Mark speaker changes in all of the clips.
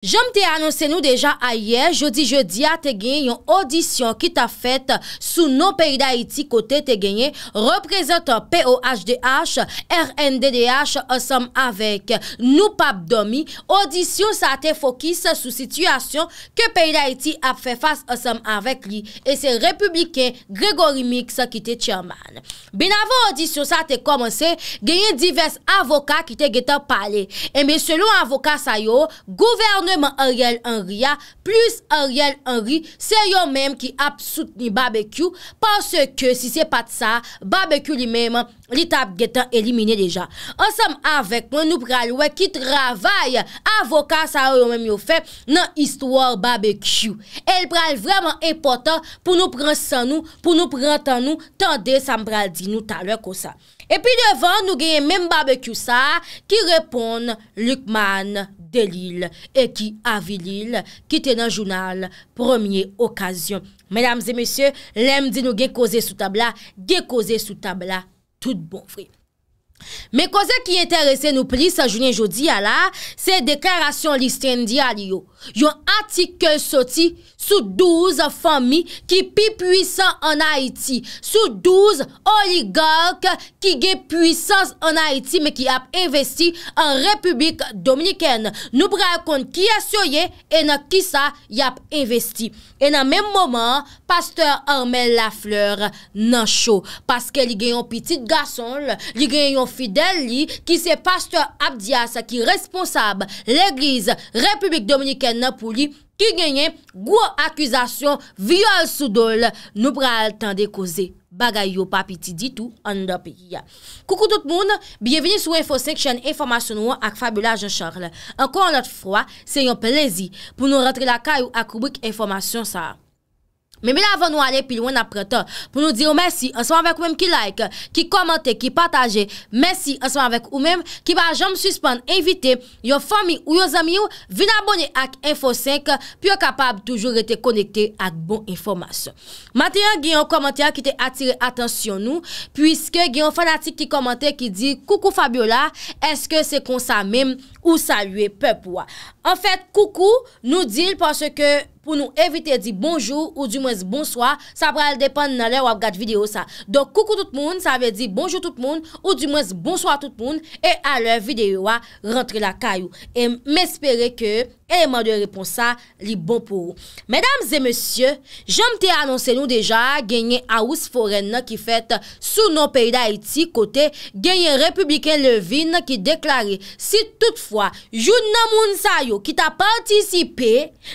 Speaker 1: Jom te anonsen nou dejan ayer, jodi-jodi a te genyen yon audisyon ki te fet sou nou peyi da iti kote te genyen, reprezentant POHDH, RNDDH, a som avek nou pap Domi, audisyon sa te fokis sou situasyon ke peyi da iti ap fe fas a som avek li, e se republiken Gregory Mix ki te tsyaman. Ben avon audisyon sa te komanse, genyen divers avokat ki te getan pale, e men selon avokat sayo, gouverne Sèman Ariel Henry ya, plus Ariel Henry, sè yon mèm ki ap sout ni barbecue. Pansè ke si sè pat sa, barbecue li mèm. Li tab getan elimine dejan. Ansem avek mwen nou pral wè ki travay avokan sa ou yon mèm yo fè nan istouor bbq. El pral vreman epotan pou nou pran san nou, pou nou pran tan nou, tan de sa mpral di nou talè kosa. E pi devan nou genye mèm bbq sa ki repon lukman de l'il e ki avi l'il ki tenan jounal promye okasyon. Menamze mesye, lem di nou gen kose sou tabla, gen kose sou tabla. Tout bon fri. Me koze ki enterese nou plis sa Julien Jody ala, se deklarasyon listen di al yo. yon ati ke soti sou douz fami ki pi puisan an Haiti sou douz oligark ki ge puisan an Haiti me ki ap investi an Republik Dominiken nou pre akon ki asoye ena kisa yap investi ena menmoman, pasteur Armel Lafleur nan chou paske li genyon piti gason li genyon fidel li ki se pasteur Abdias ki responsab l'Eglise Republik Dominiken nan pou li ki genyen gwo akwizasyon vyo al sou dole nou pral tan de koze bagay yo papi ti ditou an do pi. Koukou tout moun, bienveni sou info seksyen informasyon wou ak fabula je charle. Ankon anot fwa, se yon plezi pou nou rentre la kay ou ak wik informasyon sa. Men mi la ven nou ale pi lwen apretan pou nou di yo mersi anseman vek ou men ki like, ki komante, ki pataje, mersi anseman vek ou men ki ba jom suspande evite yo fami ou yo zami yo vin abone ak Info 5 pi yo kapab toujou rete konekte ak bon informasyon. Matyen gen yon komante ya ki te atire atensyon nou, pwiske gen yon fanatik ki komante ki di koukou Fabiola, eske se konsa menm? ou salue pep wwa. En fèt, koukou nou dil pwase ke pou nou evite di bonjou ou di mwes bonsoy, sa pral depan nan lè wap gade video sa. Donk koukou tout moun, sa ve di bonjou tout moun ou di mwes bonsoy tout moun e alè videyo wwa rentre la kayou. E mespere ke eleman de reponsa li bon pou ou. Mèdames et mèsyè, jèm te annonse nou deja genye Aous Foren non, ki fèt sou nou peyi da Haiti kote genye Republiken Levine ki deklare si tout fòre Joun nan moun sa yo ki ta partisipe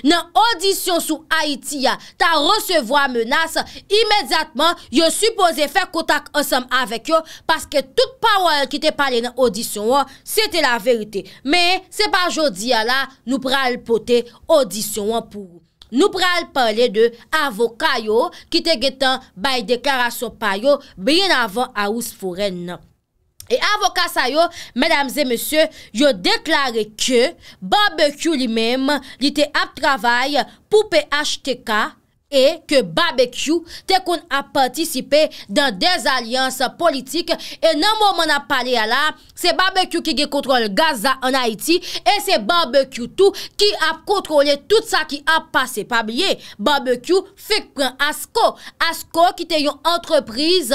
Speaker 1: nan audisyon sou Haiti ya ta resevo a menas imedjatman yo supose fek otak ansem avek yo Paske tout power ki te pale nan audisyon an, sete la verite Me se pa jodi ya la nou pral pote audisyon an pou Nou pral pale de avokay yo ki te getan bay deklarasyon pay yo bien avan a ou se foren nan E avokat sayo, mèdames et mèsè, yo deklare ke barbecue li mèm li te ap travay pou pe achete ka... E ke barbecue te kon ap patisipe dan des alians politik. E nan mou moun ap pale ala, se barbecue ki ge kontrol Gaza an Haiti. E se barbecue tou ki ap kontrole tout sa ki ap pase. Pa blye, barbecue fi kwen ASCO. ASCO ki te yon entreprise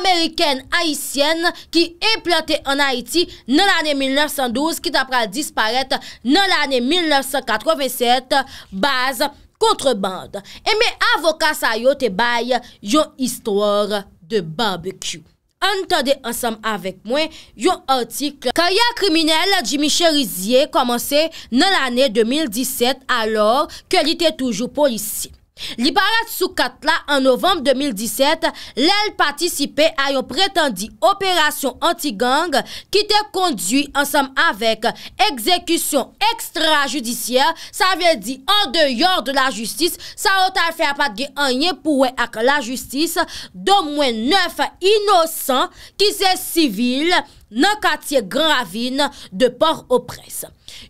Speaker 1: Ameriken Haitien ki emplante an Haiti nan ane 1912. Ki ta pral disparete nan ane 1987. Baz... Kontreband, eme avokat sa yo te bay yon istor de barbecue. Antande ansam avek mwen yon artik karyar kriminel Jimmy Cherizier komanse nan l ane 2017 alor ke li te toujou polisi. Libarat Soukatla, an novembe 2017, lèl patisipe a yon pretendi operasyon anti-gang ki te kondwi ansam avek ekzekusyon ekstrajudisyè, sa ve di an deyor de la justis, sa otal fe apat ge anye pouwe ak la justis, do mwen neuf inosan ki se sivil, nan katye gran avin de por opres.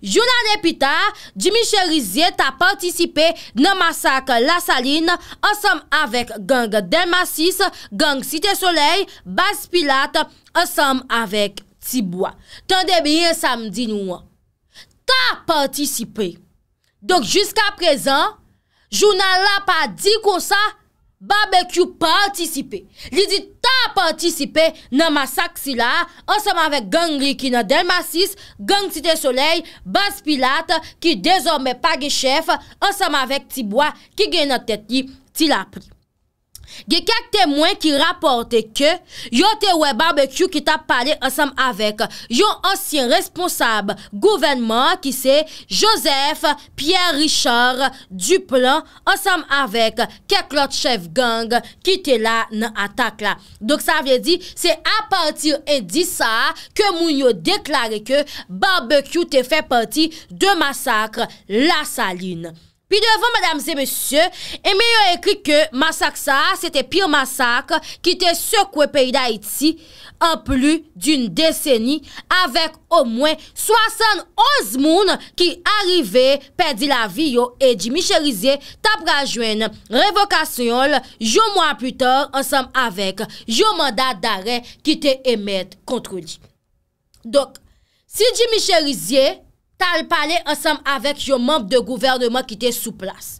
Speaker 1: Jou nan epita, Dimitri Rizie ta patisipe nan masak la saline ansam avek gang Delmasis, gang Site Soleil, Bas Pilat, ansam avek Tibwa. Tande bien, sa mdi nou. Ta patisipe. Donk jiska prezan, jounan la pa di kousa, Barbekou partisipe, li di ta partisipe nan masak si la anseman vek gangri ki nan Delmasis, gang Site Soleil, Bas Pilat ki dezorme pa gechef anseman vek Ti Boa ki gen nan tet li ti la prik. Ge kak temwen ki raporte ke yo te we Barbecue ki ta pale ansam avek yo ansyen responsab gouvernement ki se Joseph Pierre Richard Duplan ansam avek ke klot chef gang ki te la nan atak la. Dok sa vye di se apantir e di sa ke moun yo deklare ke Barbecue te fe panti de masakre la saline. Pi devon, madame zemesye, eme yo ekri ke masak sa, se te pir masak, ki te sokwe peyi da iti, an plu d'un deseni, avek o mwen soasan onz moun ki arive perdi la vi yo e di michelize tabra jwen revokasyon yo mwen putor ansam avek yo mandat dare ki te emet kontroli. Dok, si di michelize Tal pale ansam avek yo mounb de gouvernman ki te sou plas.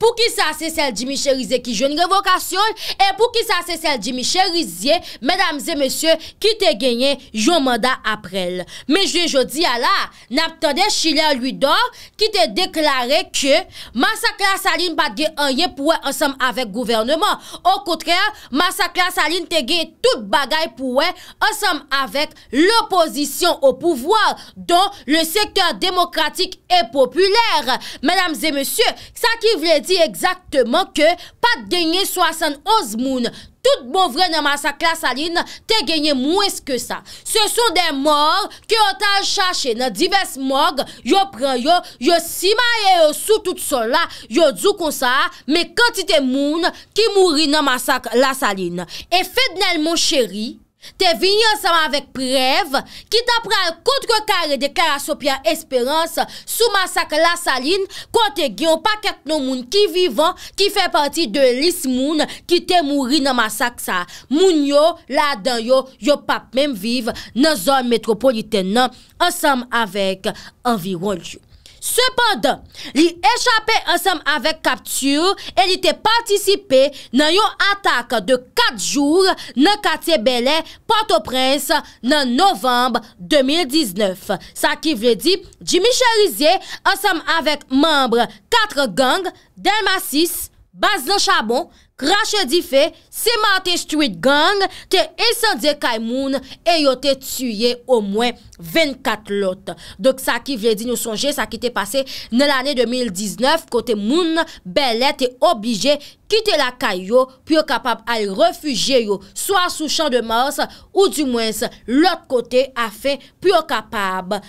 Speaker 1: pou ki sa se sel di mi chè rize ki jouni revokasyon e pou ki sa se sel di mi chè rize mesdames e monsye ki te genyen jou mandat aprel me je je di ala nap tade chile luy do ki te deklare ke masakla salin batge anye pouwen ansam avèk gouvernement au koutre masakla salin te genye tout bagay pouwen ansam avèk l'oposisyon ou pouvoir don le sektèr demokratik e popouler mesdames e monsye sa ki vle E di ekzaktman ke pat genye 71 moun Tout moun vre nan masak la saline Te genye moun eske sa Se son den moun Ke otan chache nan divers moun Yo pre yo, yo simaye yo sou Tout sola, yo dzou konsa Me kantite moun Ki moun ri nan masak la saline E fednel moun cheri Te vin yon saman vek prev, ki ta pral kontre kare de karasopyan esperans sou masak la salin, kont e gyon pa kak nou moun ki vivan, ki fe parti de lis moun ki te mouri nan masak sa. Moun yo, la dan yo, yo pap menm viv nan zon metropoliten nan, ansam avek anvi wol yon. Sependan, li echapè ansem avèk kaptur e li te patisipè nan yon atak de 4 jour nan Katye Belè, Port-au-Prince nan November 2019. Sa ki vredi, Jimmy Cherizier ansem avèk membre 4 gang, Delma 6, Bazan Chabon, Rache di fe, seman te street gang, te esan de kay moun, e yo te tuye o mwen 24 lot. Dok sa ki vle di nou sonje, sa ki te pase nan l ane 2019, kote moun, belè te oblije kite la kay yo, pyo kapab ay refugye yo, soa sou chan de mas, ou di mwens, lot kote a fe pyo kapab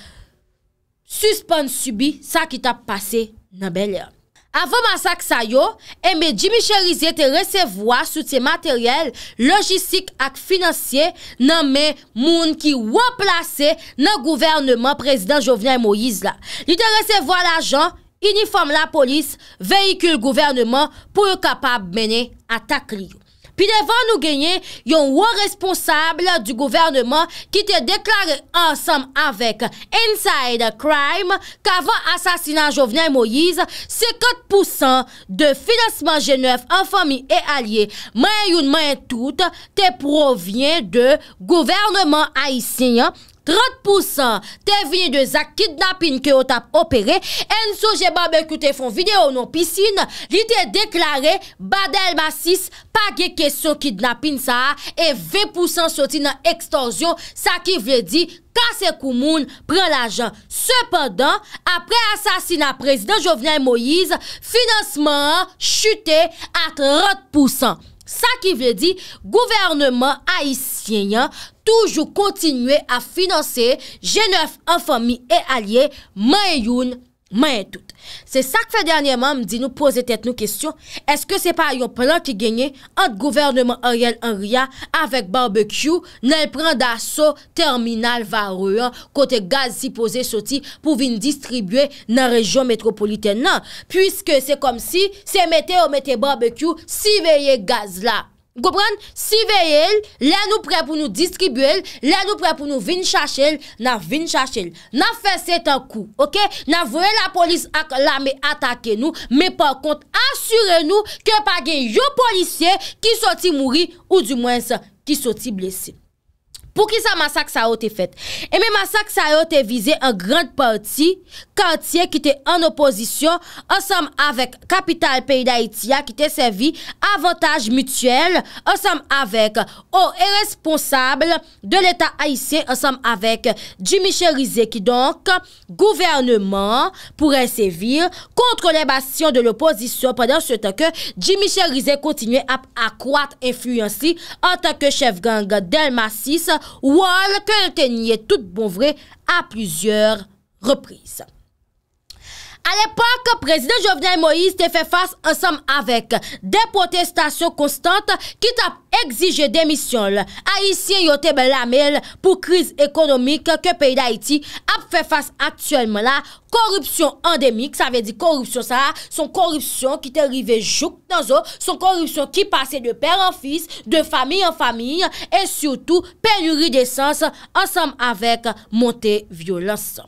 Speaker 1: suspon subi sa ki ta pase nan belè. Avon masak sa yo, eme jimichelize te resevoa soute materyel logistik ak finansye nan men moun ki wap lase nan gouvernement prezident Jovnia Moïse la. Li te resevoa la jan, uniform la polis, veyikil gouvernement pou yo kapab mene atakri yo. Pi devan nou genyen, yon ouan responsable du gouvernement ki te deklare ansam avek Inside Crime, kavan asasina Jouvenin Moïse, se 4% de finansman G9 an fami e alye, mayen yon mayen tout, te provyen de gouvernement Aïssegne, 30% te vini de zak kidnapin ke ot ap opere, en sou je bab ekoute fon video nou pisine, li te deklare badel masis page ke sou kidnapin sa a, e 20% soti nan ekstorsyon sa ki vle di kase kou moun pren l'ajan. Sependan, apre asasina prezident Jovnia Moïse, financeman chute at 30%. Sa ki vle di, gouvernement ayisyenyan toujou kontinue a finanse jenef an fami e alye man youn, man tout. Se sak se danyeman mdi nou pose tet nou kestyon, eske se pa yon plan ki genye ant gouvernement Ariel Henrya avèk barbekyou nel pran da so terminal va rouan kote gaz si pose soti pou vin distribye nan rejon metropolite nan, pwiske se kom si se mette ou mette barbekyou si veye gaz la. Gopran, si vey el, lè nou pre pou nou distribu el, lè nou pre pou nou vin chache el, nan vin chache el. Nan fè se tan kou, ok? Nan vwe la polis ak lame atake nou, mè pa kont, asyre nou ke pa gen yo polisye ki soti mouri ou di mwen se ki soti blesim. Pou ki sa masak Sao te fet? Eme masak Sao te vize an grand parti kantye ki te an oposisyon ansam avèk kapital peyi d'Aitia ki te sevi avantage mutuel ansam avèk o eresponsable de l'Etat Haitien ansam avèk Jimichel Rize ki donk gouvernement pou resevir kontre le bastion de l'oposisyon pandan se teke Jimichel Rize kontine ap akwat enfuyansi an teke chef gang Delma 6 Wall, qu'elle tenait tout bon vrai à plusieurs reprises. A l'epak, prezident Jovenel Moïse te fè fass ansem avèk de protestasyon konstante ki tap exige demisyon. A isye yote blamel pou kriz ekonomik ke peyi d'Haïti ap fè fass aktuelman la korupsyon endemik, sa ve di korupsyon sa, son korupsyon ki te rive jouk nan zo, son korupsyon ki pase de pèr an fis, de fami an fami, e syoutou peluri de sens ansem avèk monte violansan.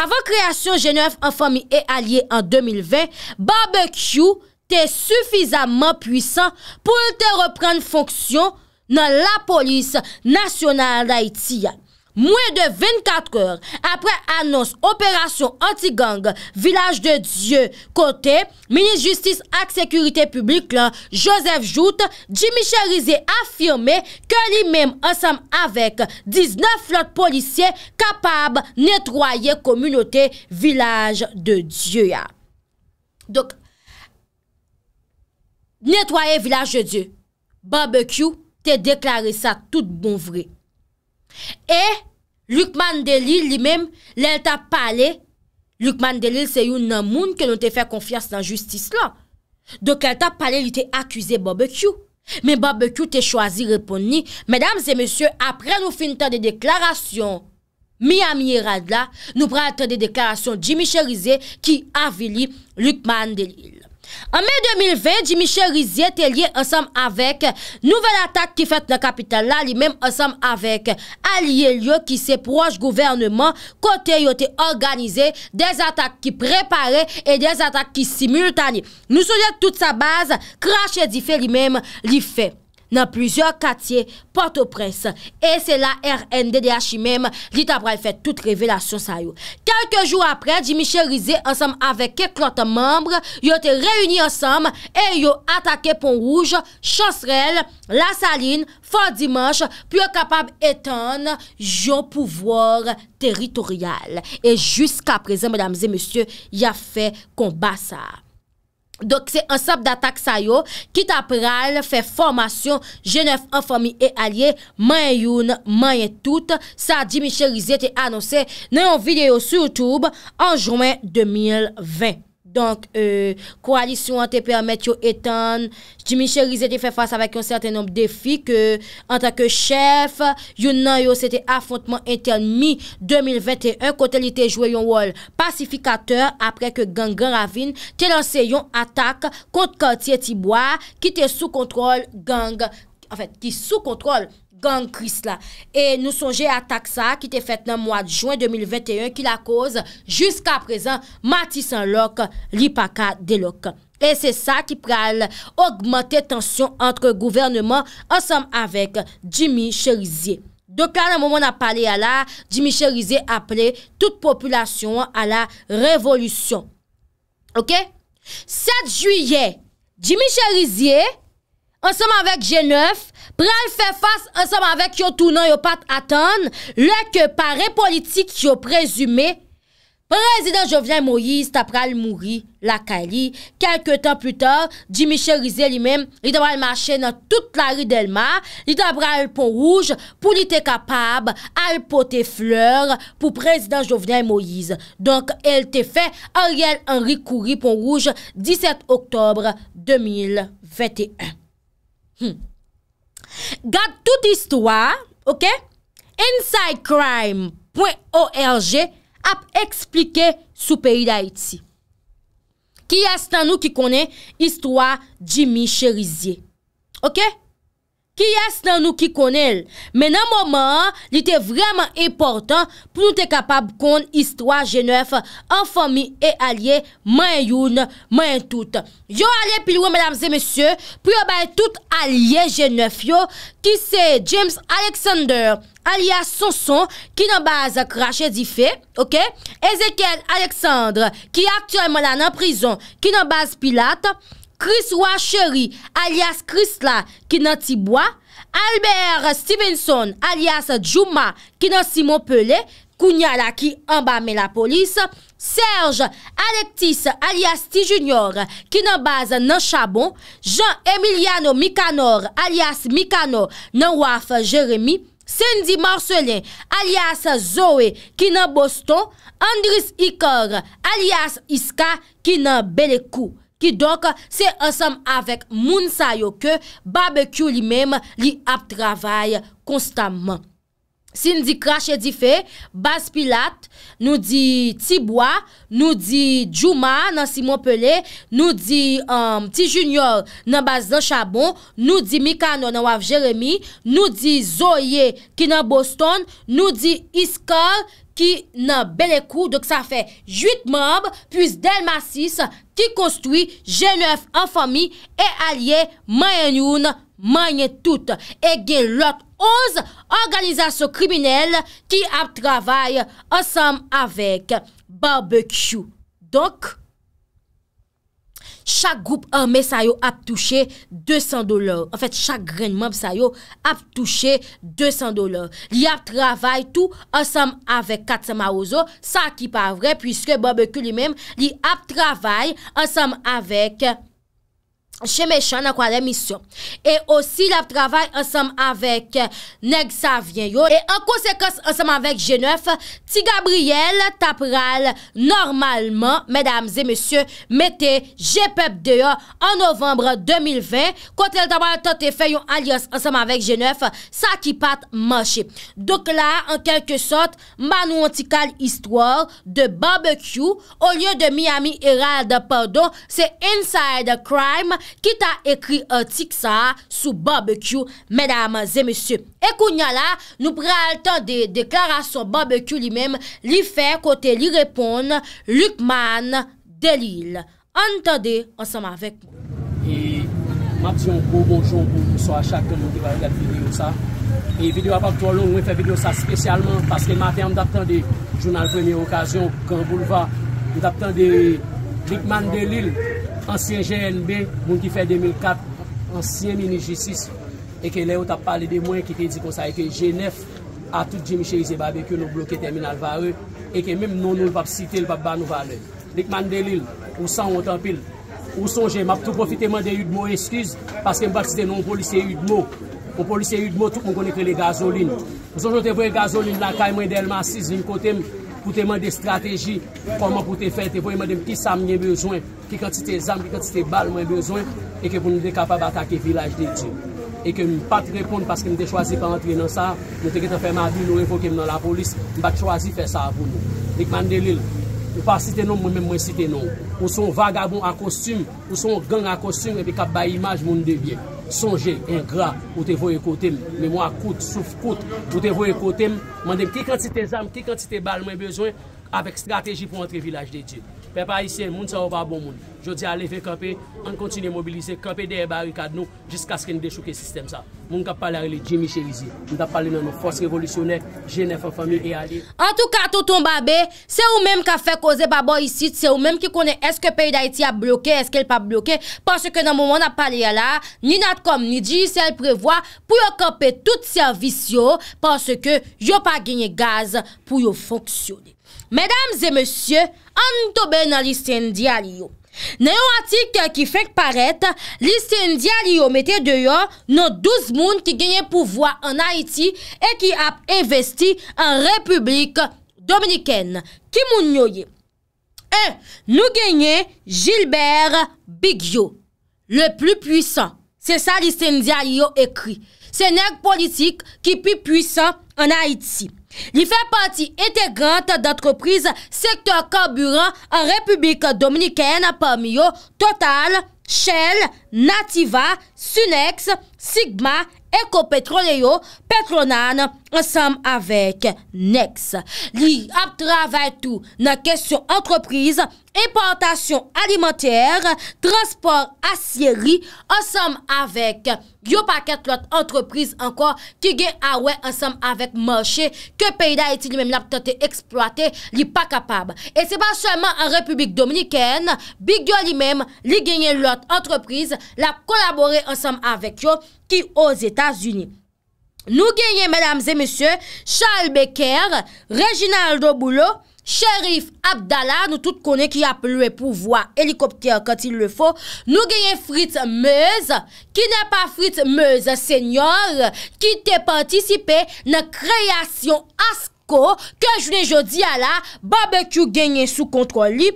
Speaker 1: Avant kreasyon Genève en Famille et Alliés en 2020, Barbecue te suffisamment puissant pou lte reprenn fonksyon nan la polis nasyonal da Itiyan. Mwen de 24 kor apre annons operasyon anti-gang Vilaj de Diyo kote, Ministre Justice Ak Sekurite Publik, Joseph Jout, Jimmy Cherize afirme ke li menm ansam avek 19 flot policye kapab netwaye komunote Vilaj de Diyo ya. Dok, netwaye Vilaj de Diyo, barbecue te deklare sa tout bon vreye. E, Lukman Delil li men, lèl ta pale, Lukman Delil se yon nan moun ke nou te fè konfiyas nan justis la. Dok lèl ta pale, li te akwize Bobekyou. Men Bobekyou te chwazi repon ni, Mèdames et mèsyò, apre nou fin tan de deklarasyon, mi a mi e rad la, nou pran tan de deklarasyon Jimmy Cherize ki avili Lukman Delil. An me 2020, jimiche rizye te liye ansam avek nouvel atak ki fet nan kapital la li mem ansam avek. Aliye liyo ki se proj governman kote yo te organize des atak ki prepare e des atak ki simultani. Nou sou yet tout sa baz, krashe di fe li mem li fe. nan plizor katye portopres e se la RNDDH mèm li tabral fè tout revelasyon sa yo. Kelke jou apre jimichè rize ansam avek e klote mèmbre, yo te reyuni ansam e yo atake Pon Rouge Chancerelle, La Saline Fond Dimanche, pi yo kapab etan jon pouvoir teritorial. E jiska prezen mèdames et mèsyè ya fè konba sa. Dok se ansap datak sayo, kit apral, fe formasyon, jenef an fami e alye, manye youn, manye tout, sa Dimitri Rizet e anose nan yon video sou YouTube an Jouen 2021. Donk, koalisyon euh, an te permetyo etan, jimichè rizè te fè fòs avèk yon sèten nom defi ke an takè chèf, yon nan yo sète afontman intern mi 2021 kote li te jwè yon wòl pasifikateur apre ke gang gang ravine te lanse yon atak kont kantye tibwa ki te sou kontrol gang, an fèt ki sou kontrol. gang kris la. E nou sonje atak sa, ki te fet nan mwa jwen 2021, ki la koz, jiska prezan, Mati Sanlok, Lipaka Delok. E se sa ki pral, augmante tansyon antre gouvernement, ansam avek Jimmy Cherizye. Dok la nan moun apale ya la, Jimmy Cherizye aple, tout populasyon a la revolusyon. Ok? 7 juye, Jimmy Cherizye, ansam avek G9, Pral fè fòs ansòm avèk yo tou nan yo pat atan, lèk parè politik yo prezumè. Prezident Jovian Moïse tap pral mouri la Kali. Kèlke tan pù tòr, di Michel Rizé li mèm, li tap pral mache nan tout la ri del mar. Li tap pral pon rouj pou li te kapab al potè fleur pou prezident Jovian Moïse. Donk el te fè Ariel Henri Kouri pon rouj 17 oktobre 2021. Gat tout istwa, ok, insidecrime.org ap eksplike sou peyi da etsi. Ki yastan nou ki kone istwa Jimmy Cherizye, ok? Ki yas nan nou ki konel. Men nan mouman, li te vreman important pou nou te kapab kon istwa G9 an fami e alye mayen youn, mayen tout. Yo alye pilwe, madames et messieurs, pou yo bay tout alye G9 yo, ki se James Alexander, alya Sonson, ki nan baz krashe di fe, ok? Ezekiel Alexander, ki aktuelman lan an prizon, ki nan baz pilat, Chris Wacheri alias Chris la kina Tibwa, Albert Stevenson alias Juma kina Simon Pele, Kunyala ki ambame la polis, Serge Alektis alias Tijunior kina Baz nan Chabon, Jean Emiliano Mikanor alias Mikano nan Waf Jeremy, Sandy Marcelin alias Zoé kina Boston, Andris Ikor alias Iska kina Belekou, Ki dok se ansam avek moun sayo ke, babekyo li mem li ap travaye konstanman. Sin di krashe di fe, bas pilat, nou di tibwa, nou di djouma nan Simon Pelé, nou di um, ti junior nan Bazan Chabon, nou di Mikano nan Waf Jeremie, nou di Zoye ki nan Boston, nou di Iskar ki nan Belekou. Dok sa fe 8 mob plus Delma 6 ki konstoui G9 an fami e alye manyen youn, manyen tout. E gen lot. 11 organizasyon kriminel ki ap travay ansam avek barbekyou. Donk, chak group anme sayo ap touche 200 dolar. Enfet, chak grenmanp sayo ap touche 200 dolar. Li ap travay tou ansam avek katsama ouzo. Sa ki pa vre, pwiske barbekyou li menm, li ap travay ansam avek barbekyou. Che me chan akwa la misyon. E osi la travay ansam avèk euh, Neg Savien yo. E an konsekons ansam avèk G9, ti Gabriel tapral normalman, medam zè mèsyè, mette JPEP deyo an novembre 2020 kontèl tabal tante fe yon alios ansam avèk G9, sa ki pat manche. Dok la, an kelke sot, manou an tikal istwar de barbecue o liyo de Miami Herald, pardon, se Inside Crime Kit a ekri an tik sa sou barbecue, mèdame zè mèsyè. E kou nyala, nou pral tan de deklarasyon barbecue li mèm, li fè kote li repoun, Lukman Delil. An tan de, an sanman vek mou.
Speaker 2: E mati yon kou bonjou, kou kou sou a chak, kou moun te va yon videyo sa. E videyo apak to lon, moun fè videyo sa spesyalman, paske mati yon dap tan de jounan jwenye okasyon, kou moun bouleva, yon dap tan de... Dikman Delil, ansyen GNB, moun ki fe 2004, ansyen mini G6, eke le ou tap pale de mwen ki te di konsa eke G9, a tout jimi che izi babekyo nou blokè terminal vare, eke mèm nou nou pap site l vap ban nou vare. Dikman Delil, ou san ou otan pil, ou san jè, map tou profite mwen de yudmou eskiz, paske m bat site nou m polise yudmou, m polise yudmou tout m konikre le gazoline. M son jote vwe gazoline la kaj mwen delman 6, m kontem. pou te mwen de strategi, pou te fete, pou te mwen de ki sa mwen bezwen, ki kan ti te zan, ki kan ti te bal mwen bezwen, e ke pou nou de kapab atake vilaj de ti. E ke mwen pati reponde, paske mwen de chwazi pa antre nan sa, mwen te ketan fèm avil, nou evo kem nan la polis, mwen bat chwazi fè sa avoun nou. Dik mandelil, ou pa site nou, mwen mwen site nou. Ou son vagabon akosyme, ou son gang akosyme, epi kap bay imaj moun de bie. Sonje, en gra, ou te voye kote m, mè mwa koute, souf koute, ou te voye kote m, man dem ki kant si te zam, ki kant si te bal mwen bezwen, avèk strateji pou antre vilaj de di. Pe pa isye, moun sa ou va bon moun. Jodi a leve kapè, an kontine mobilize, kapè de e bari kad nou, jiska sken de chouke sistem sa. Moun kap pale a rele Jimmy Cherizie. Moun da pale nan nou fos revolisyonè, jenef an famye e a li.
Speaker 1: En tout ka, touton babè, se ou mèm ka fe koze babò isit, se ou mèm ki konè eske pey da iti a bloke, eske el pa bloke, parce ke nan moun an pale ya la, ni nat kom, ni di, sel prevoa pou yo kapè tout servis yo, parce ke yo pa genye gaz pou yo fonksyonè. Mèdames et mèsyè, an tobe nan lisen diaryo. Nè yon atik ki fèk paret, lisen diaryo metè deyon nan 12 moun ki genye pouvoi an Haiti e ki ap investi an Republik Dominikèn. Ki moun nyo ye? 1. Nou genye Gilbert Bigyo, le plu pwisan. Se sa lisen diaryo ekri. Se nèk politik ki pi pwisan. Li fè pati etegrante d'antroprize sektor kamburant an republik dominikèn parmi yo Total, Shell, Nativa, Sunex, Sigma, Ecopetroleo, Petronan ansam avek Nex. Li ap travay tou nan kesyon antroprize sektor kamburant. importasyon alimenter, transport asyeri, ansam avek, yo paket lot entreprise anko, ki gen awe ansam ah avek manche, ke peyda eti li men la ptote eksploate, li pa kapab. E se pa seman an Republik Dominikene, bi gyo li men li genye lot entreprise, la kolabore ansam avek yo, ki os Etats-Unis. Nou genye, chal beker, rejinal do boulot, Cherif Abdallah, nou tout konen ki ap lue pou vwa helikopter katil le fo, nou genyen frit mez, ki nan pa frit mez, senyor, ki te patisipe nan kreasyon ask. Ke jounen jodi ala, BBQ genye sou kontrol li.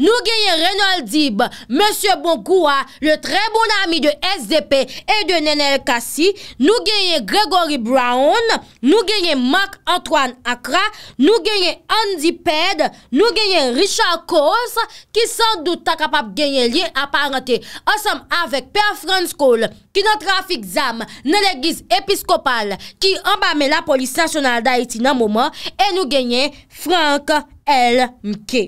Speaker 1: Nou genye Renald Dib, Monsie Bonkoua, le tre bon ami de SDP et de Nenel Kassi. Nou genye Gregory Brown, nou genye Marc-Antoine Akra, nou genye Andy Ped, nou genye Richard Koss, ki san doutan kapap genye liye aparente. Osam avek Per Franskolle. ki nan trafik zam nan legiz episkopal ki ambame la polis nasyonal da iti nan mouman, e nou genye Frank L. Mke.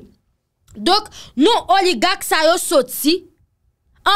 Speaker 1: Dok, nou oligak sa yo sot si,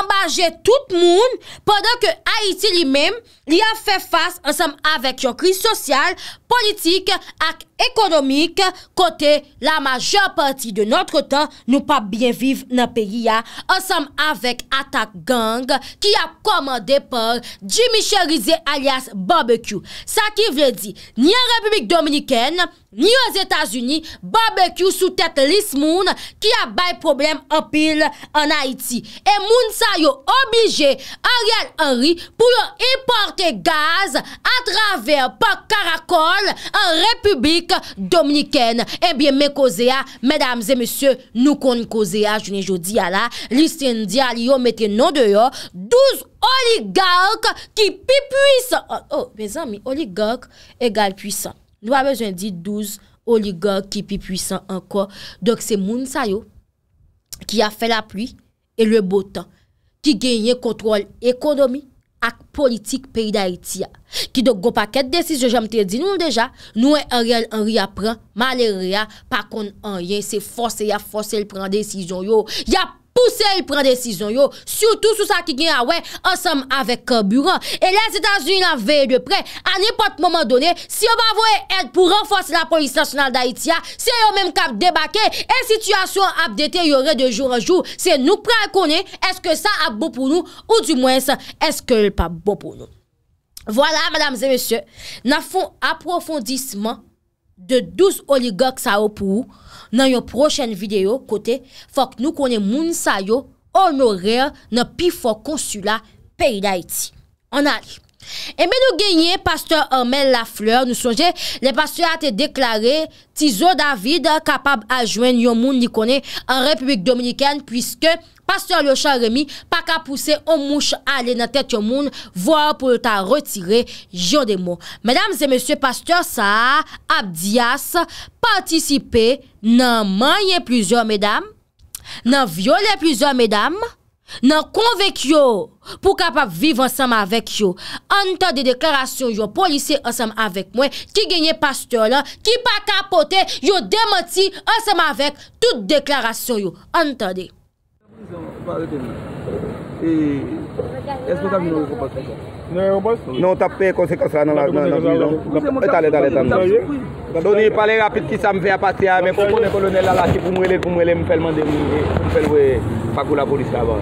Speaker 1: ambaje tout moun, podan ke Haiti li men, li a fe fase ansam avek yon kriz sosyal, politik ak ekonomik, kote la majeur parti de notre tan, nou pa bien viv nan peyi ya, ansam avek atak gang, ki a komande por, jimichelize alias barbecue. Sa ki vle di, ni an Republik Dominikene, ni an Etats-Unis, barbecue sou tet lis moun, ki a bay problem apil an Haiti. E moun sa, Ayo oblige Ariel Henry Pou yon importe gaz Atraver pa karakol An republik Dominiken Ebyen eh mè kozea Mèdames et monsieurs Nou kon kozea Jounen jodi ya la Liste yon diyal yon mette nan deyo Douz oligark Ki pi puisan Oligark egal puisan Nou a bezwen di douz oligark Ki pi puisan anko Dok se moun sa yo Ki a fe la pluie E le botan Ki genyen kontrol ekonomi ak politik peyi da iti ya. Ki dok go paket desisyon, jam te di noum deja, nou en real en ria pran, malen ria, pa kon en yen se fos e ya fos el pran desisyon yo. Yap! Pousè il pren desison yo, Soutou sou sa ki gen ya we, Ansem avek kaburon, E les Etats-Unis la veye de pre, An nipot mouman donen, Si yo ban voye et pou renforsi la polisi nasyonal da Itia, Se yo menm kap debake, E sityasyon ap deteyore de jou an jou, Se nou pre akone, Eske sa ap bo pou nou, Ou di mwen sa eske l pa bo pou nou. Voilà madame et messieurs, Na fon aprofondissement, de 12 oligoks a ou pou ou nan yo prochen videyo kote fok nou konen moun sa yo honorer nan pi fok konsula peyi da iti. Anari. Emen ou genye, pastor Ormel Lafleur, nou sonje, le pastor a te deklare Tizo David kapab a jwen yon moun ni konen an Republik Dominikane Puiske pastor Liochan Remy pa ka puse om mouche ale nan tet yon moun, voa pou ta retire jen de moun Medam zemese, pastor Saab Abdias, partisipe nan manye plizor medam, nan viole plizor medam nan konvek yo pou kapap viv ansam avek yo. Antade deklarasyon yo, polise ansam avek mwen, ki genye pasteur lan, ki pa kapote, yo demoti ansam avek tout deklarasyon yo. Antade.
Speaker 3: Est-ce que t'as vu l'encrepassement? Non, tap pe konsekans la nan lak nan mi lan. E talè, talè, talè. Doni, pale rapit ki sa m vè apatè a, mè pou konè kolonè la lak ki pou m wè lè, pou m wè lè m pelman de mi lè, pou m fel wè fakou la polis la vò.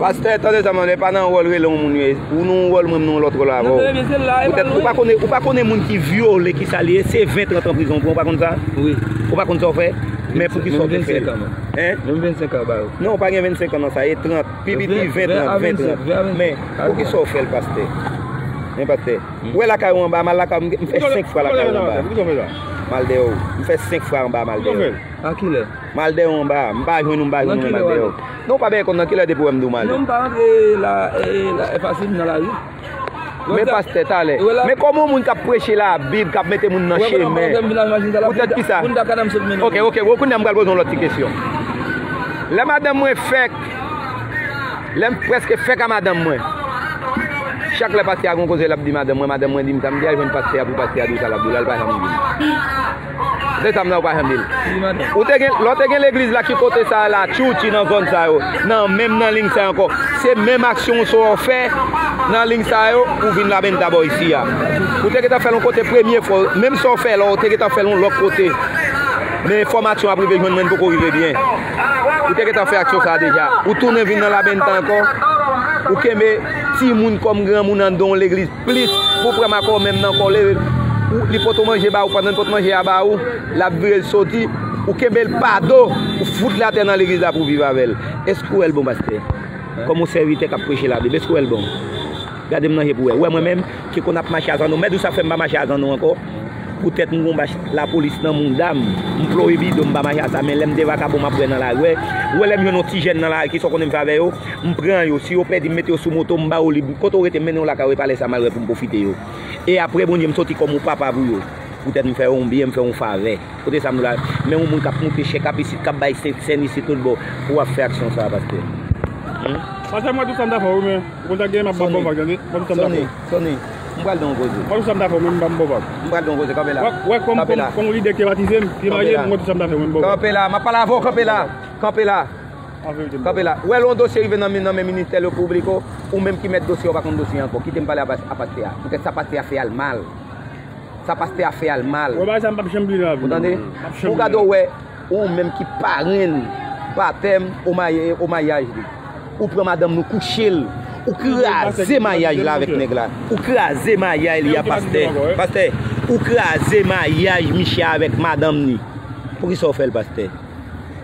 Speaker 3: Pas te, tanè sa m wè, pan nan wòl wè lòm moun wè, ou nan wòl moun lòm lòt wòl la vò. Ou pa konè moun ki vyo lè ki sa lè, se 20 rentan prison pou, ou pa konè sa? Ou pa konè sa wè? Men pou ki sou te fèl. Mwen 25 an man. Mwen 25 an ba ou. Non, pa gen 25 an nan, sa ye 30. Pi biti 20 nan, 20 nan. Men, pou ki sou fèl paste. Men paste. Mwen lakay ou an ba, mwen lakay ou an ba, mwen fèl 5 fwa lakay ou an ba. Mwen fèl 5 fwa an ba, mwen lakay ou an ba. Mwen fèl. An ki lè? Mwen lakay ou an ba, mwen baj ou nou, mwen baj ou nou, mwen lakay ou an ba. Non pa ben kon an ki lè de pou mdou mwen lè. Mwen mpa rentre la, e, la, e, fasi mna la ri. Mè pastè ta lè. Mè komon moun kap preche la, bid kap mette moun nanche mè. Mwen akadam sep menen. Ok, ok, wakoun nan mwal gozon lot ti kesyon. Lè madèm mwen fek, lèm preske fek a madèm mwen. Chak lè pastè a gon kose lèp di madèm mwen, madèm mwen di mtam di a yon pastè a pou pastè a dou salabou. Lèl pa yon
Speaker 1: mwen.
Speaker 3: Desam nan wajan bil Lo te gen l'eglis la ki kote sa la Chouti nan zon sa yo Nan menm nan ling sa yo anko Se menm aksyon sou an fe Nan ling sa yo Ou vin la ben tabo isi ya Ou te gen ta felon kote premye fol Menm sou an fe la ou te gen ta felon lok kote Menm formation apri vej menm menm pou kori vej diyen Ou te gen ta felon aksyon sa deja Ou tou ne vin nan la ben ta anko Ou keme ti moun kom gran moun an don l'eglis Plis pou prema kon menm nan kol Leve Ou li poto manje ba ou, pandan li poto manje ya ba ou, la virel soti, ou kemel pa do, ou foute la ten nan l'eglise la pou vive avèl. Eskou el bon, Basté? Komo servite kap preche la bi, beskou el bon? Gade m nan jepou el. Ouè mwen men, kikona pma chazan nou, medou sa fèm ba ma chazan nou anko, pou tèt m gom ba la polis nan moun dam, m ploribidou m ba ma chazan, men lem devaka pou m apren nan la. Ouè, ouè, lem jen otijen nan la, kiso konen fave yo, m pren yo, si yo pedi m mete yo sou moto, m ba ou li, koto rete men yo la kare pale sa mal E apre mwenye bon msoti kon mwen pap avyo Pouten mwen fè yon biye, mwen fè yon faren Kote sa mwen la Men yon mwen kap mwen teche kap isi kap bay sen isi tout bo Wap fè aksyon sa wap aste Ase mwen tou samda fò wè mwen Yon tak gen mwen mwen bo fag ane Mwen tou samda fò Soni Mwen bral don vose Mwen tou samda fò wè mwen mwen bo fag Mwen bral don vose, kope la Wè kon wou li dekleratize mwen Ki raye mwen mwen tou samda fè wè mwen bo fag Kope la, mwen pala vò, kope la Kope la Kope la, wè lon dosye ive nan men minister le publiko Ou menm ki met dosye ou bakon dosye anko Ki tem pale apaste ya Mwen te sa apaste ya fe al mal Sa apaste ya fe al mal Ou gado wè Ou menm ki parin Ba tem o mayaj li Ou pre madam nou kouche l Ou kre a zemayaj la vek neg la Ou kre a zemayaj li apaste O kre a zemayaj Miche a vek madam nou Pou ki sa ou fe l apaste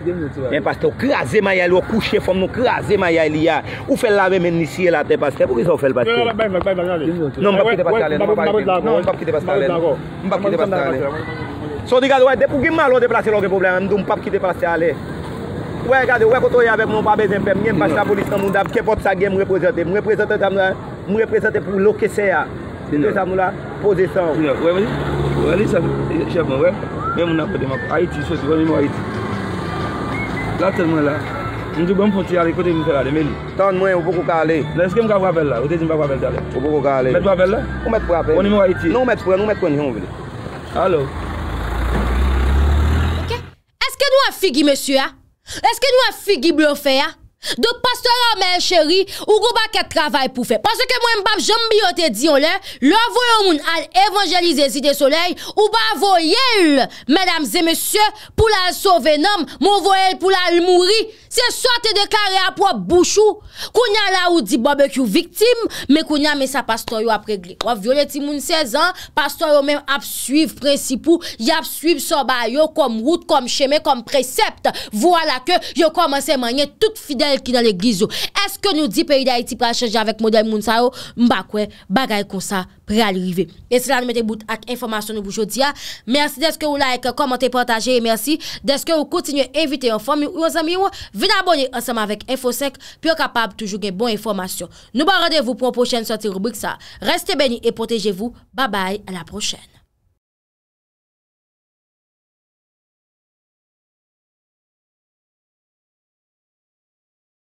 Speaker 3: Gen pastou, kraze maya li yo kouche fòm, nou kraze maya li ya Ou fèl la ve mennisye la te pastè, pou ki sou fèl pastè? Mwen non, ap kite pastè ale, mwen ap kite pastè ale Mwen ap kite pastè
Speaker 1: ale
Speaker 3: Sò di gade, wè depou giman lò de prase lò gen probleme, mwen ap kite pastè ale Wè gade, wè kote yè avèk mwen pa bezèm pe, mwen ap pastè la polis nan moun dam Kè pot sa gen mwen represe te, mwen represe te pou lò ke se ya Mwen ap kite pastè ale Wè vè, wè lè sa, chef mwen wè, mwen ap kite pastè ale La tèl mwen la, mdou bè mponti a lè kote mwen fè la de meni. Tèl mwen, ou pou kou ka ale. Nè, eske mkav wapèl la, ou desi mkav wapèl ta le. Ou pou kou ka ale. Mèt wapèl la, ou mèt pou wapèl. Ou ni mwen wè iti. Nou mèt pou en, nou mèt pou en yon vile. Alo.
Speaker 1: Ok. Eske nou a figi mèsyou a? Ah? Eske nou a figi blou fè a? Ah? Do pastor yo men cheri Ou go ba ket travay pou fe Paso ke mwen bap jambi yo te diyon le Lo avoye moun al evanjelize zide soley Ou ba avoye l Menam zemesye pou la al sove nam non, Mou avoye l pou la al mouri Se sote dekare apwa bouchou Kounyan la ou di babek you viktim Me kounyan me sa pastor yo apre gle Ou avoye ti moun 16 an Pastor yo men ap suive principou Y ap suive soba yo kom route Kom cheme, kom precept Vo la ke yo komanse manye tout fidel tel ki nan le gizou. Eske nou di peyi da iti pra chenje avèk model moun sa yo, mba kwen bagay kon sa pre alrive. Eske lan nou mette bout ak informasyon nou bou jodi ya. Mersi deske ou like, komante, partaje, e mersi deske ou kontinye evite yon fami ou yon zami yo, vin abone ansama avèk Infosec, pi yo kapab toujou gen bon informasyon. Nou ba radevou pou an pochène soti rubrik sa. Restè beni e potejevou. Ba bay, an la prochène.